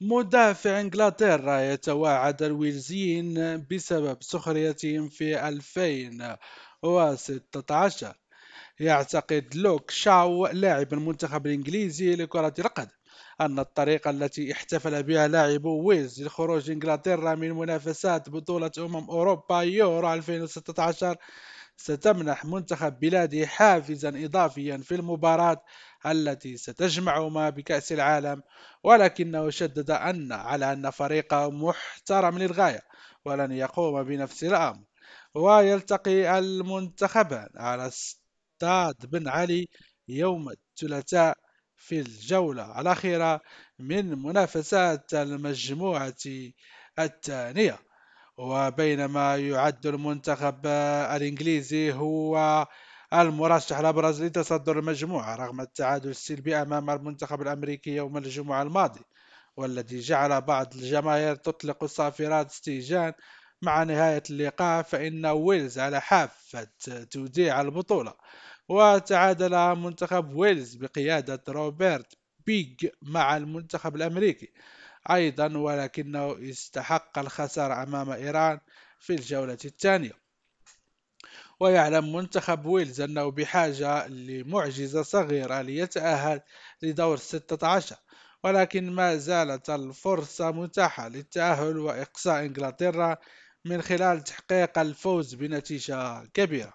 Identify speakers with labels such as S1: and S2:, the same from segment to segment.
S1: مدافع انجلترا يتواعد الويلزيين بسبب سخريتهم في 2016 يعتقد لوك شاو لاعب المنتخب الانجليزي لكرة القدم أن الطريقة التي احتفل بها لاعب ويلز لخروج إنجلترا من منافسات بطولة أمم أوروبا يورو 2016 ستمنح منتخب بلادي حافزا إضافيا في المباراة التي ستجمع ما بكأس العالم ولكنه شدد أن على أن فريقه محترم للغاية ولن يقوم بنفس الأمر ويلتقي المنتخبان على استاد بن علي يوم الثلاثاء في الجولة الأخيرة من منافسات المجموعة الثانية وبينما يعد المنتخب الإنجليزي هو المرشح الأبرز لتصدر المجموعة رغم التعادل السلبي أمام المنتخب الأمريكي يوم الجمعة الماضي والذي جعل بعض الجماهير تطلق صافرات استيجان مع نهاية اللقاء فإن ويلز على حافة توديع البطولة وتعادل منتخب ويلز بقيادة روبرت بيج مع المنتخب الأمريكي أيضا ولكنه استحق الخسارة أمام إيران في الجولة الثانية ويعلم منتخب ويلز أنه بحاجة لمعجزة صغيرة ليتأهل لدور 16 ولكن ما زالت الفرصة متاحة للتأهل وإقصاء إنجلترا من خلال تحقيق الفوز بنتيجة كبيرة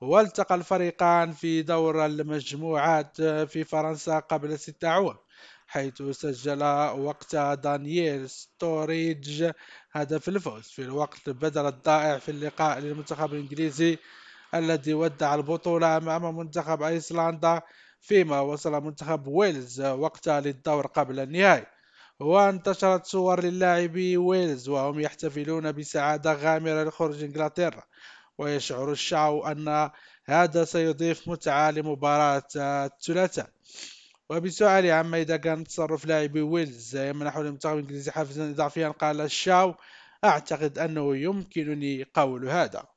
S1: والتقى الفريقان في دور المجموعات في فرنسا قبل ستة أعوام حيث سجل وقت دانييل ستوريج هدف الفوز في الوقت بدل الضائع في اللقاء للمنتخب الإنجليزي الذي ودع البطولة أمام منتخب أيسلندا فيما وصل منتخب ويلز وقتها للدور قبل النهائي وانتشرت صور للاعبي ويلز وهم يحتفلون بسعادة غامرة لخروج إنجلترا ويشعر الشعب أن هذا سيضيف متعة لمباراة الثلاثاء وبسؤالي عما إذا كان تصرف لاعبي ويلز يمنح المنتخب الإنجليزي حافزا إضافيا قال الشاو أعتقد أنه يمكنني قول هذا